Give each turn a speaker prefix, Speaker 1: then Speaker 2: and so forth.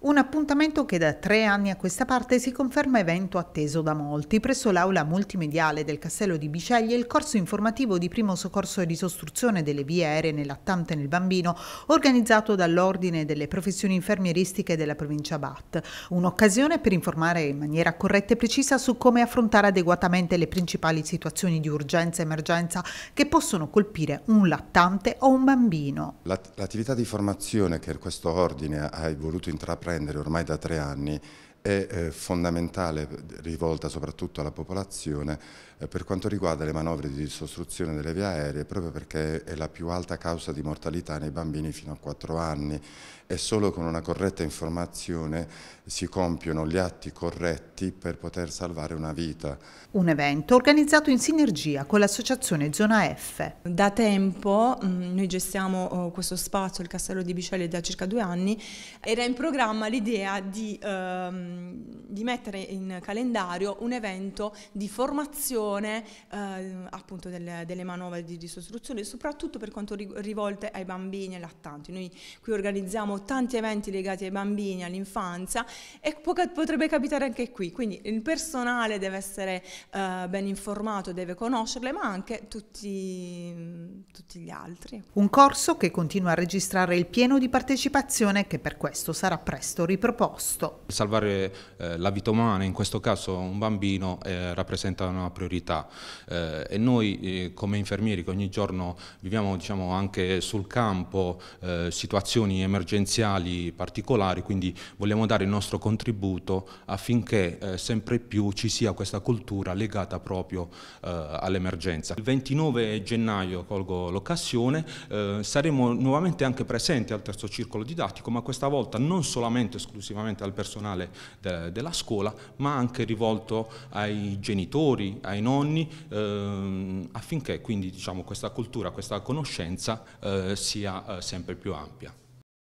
Speaker 1: Un appuntamento che da tre anni a questa parte si conferma evento atteso da molti. Presso l'aula multimediale del Castello di Biceglie, il corso informativo di primo soccorso e risostruzione delle vie aeree nel lattante nel bambino, organizzato dall'Ordine delle professioni infermieristiche della provincia BAT. Un'occasione per informare in maniera corretta e precisa su come affrontare adeguatamente le principali situazioni di urgenza e emergenza che possono colpire un lattante o un bambino.
Speaker 2: L'attività di formazione che questo ordine ha voluto intraprendere intraprendere ormai da tre anni è eh, fondamentale, eh, rivolta soprattutto alla popolazione, eh, per quanto riguarda le manovre di sostruzione delle vie aeree, proprio perché è la più alta causa di mortalità nei bambini fino a 4 anni e solo con una corretta informazione si compiono gli atti corretti per poter salvare una vita.
Speaker 1: Un evento organizzato in sinergia con l'associazione Zona F. Da
Speaker 3: tempo mm, noi gestiamo oh, questo spazio, il Castello di Bicelli, da circa due anni, era in programma l'idea di... Ehm, um, di mettere in calendario un evento di formazione eh, appunto delle, delle, manovre di, di sostruzione, soprattutto per quanto rivolte ai bambini e lattanti. Noi qui organizziamo tanti eventi legati ai bambini, all'infanzia e potrebbe capitare anche qui, quindi il personale deve essere eh, ben informato, deve conoscerle, ma anche tutti, tutti gli altri.
Speaker 1: Un corso che continua a registrare il pieno di partecipazione che per questo sarà presto riproposto.
Speaker 4: Salvare eh, la la vita umana, in questo caso un bambino, eh, rappresenta una priorità eh, e noi eh, come infermieri che ogni giorno viviamo diciamo, anche sul campo eh, situazioni emergenziali particolari, quindi vogliamo dare il nostro contributo affinché eh, sempre più ci sia questa cultura legata proprio all'emergenza. Il 29 gennaio, colgo l'occasione, saremo nuovamente anche presenti al terzo circolo didattico, ma questa volta non solamente esclusivamente al personale de della scuola, scuola, ma anche rivolto ai genitori, ai nonni, ehm, affinché quindi diciamo, questa cultura, questa conoscenza eh, sia eh, sempre più ampia.